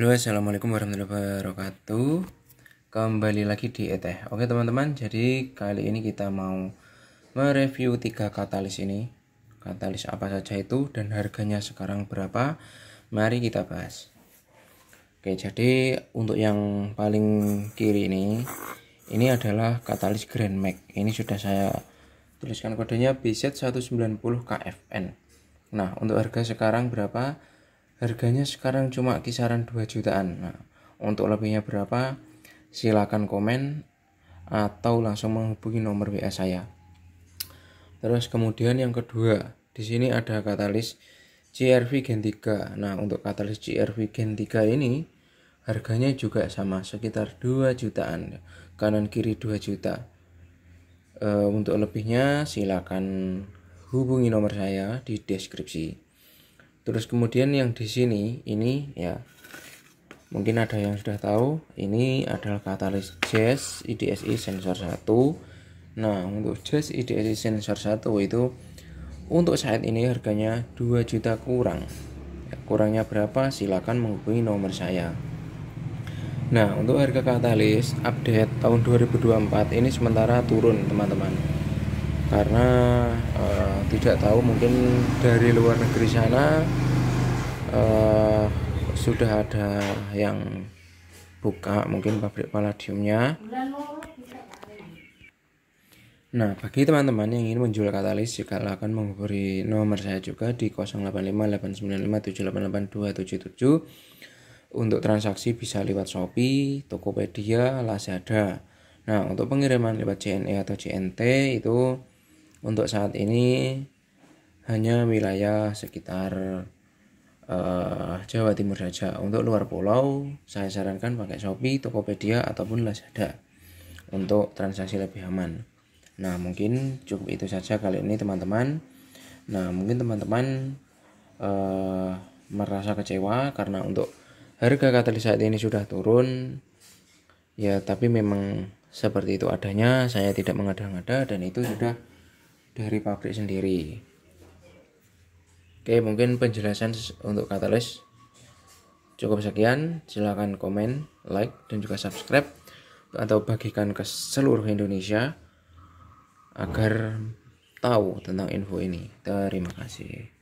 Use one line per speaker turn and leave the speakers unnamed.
Halo assalamualaikum warahmatullahi wabarakatuh Kembali lagi di ETH Oke teman-teman jadi kali ini kita mau Mereview tiga katalis ini Katalis apa saja itu dan harganya sekarang berapa Mari kita bahas Oke jadi untuk yang paling kiri ini Ini adalah katalis Grand Max Ini sudah saya tuliskan kodenya BZ190KFN Nah untuk harga sekarang berapa Harganya sekarang cuma kisaran 2 jutaan. Nah, untuk lebihnya berapa? Silakan komen atau langsung menghubungi nomor WA saya. Terus kemudian yang kedua, di sini ada katalis CRV Gen 3. Nah, untuk katalis CRV Gen 3 ini harganya juga sama sekitar 2 jutaan, kanan kiri 2 juta. E, untuk lebihnya silakan hubungi nomor saya di deskripsi terus kemudian yang di sini ini ya mungkin ada yang sudah tahu ini adalah katalis JAS e IDSI sensor 1 nah untuk JAS e IDSI sensor 1 itu untuk saat ini harganya 2 juta kurang ya, kurangnya berapa silakan menghubungi nomor saya nah untuk harga katalis update tahun 2024 ini sementara turun teman-teman karena uh, tidak tahu mungkin dari luar negeri sana uh, sudah ada yang buka mungkin pabrik palladiumnya Nah, bagi teman-teman yang ingin menjual katalis, jika akan menghubungi nomor saya juga di 085 77 untuk transaksi bisa lewat Shopee, Tokopedia, Lazada. Nah, untuk pengiriman lewat CNE atau CNT itu untuk saat ini hanya wilayah sekitar uh, Jawa Timur saja. Untuk luar pulau, saya sarankan pakai Shopee, Tokopedia, ataupun Lazada untuk transaksi lebih aman. Nah, mungkin cukup itu saja kali ini, teman-teman. Nah, mungkin teman-teman uh, merasa kecewa karena untuk harga katalis saat ini sudah turun. Ya, tapi memang seperti itu adanya. Saya tidak mengada-ngada, dan itu sudah dari pabrik sendiri. Oke, mungkin penjelasan untuk katalis cukup sekian. Silahkan komen, like, dan juga subscribe atau bagikan ke seluruh Indonesia agar tahu tentang info ini. Terima kasih.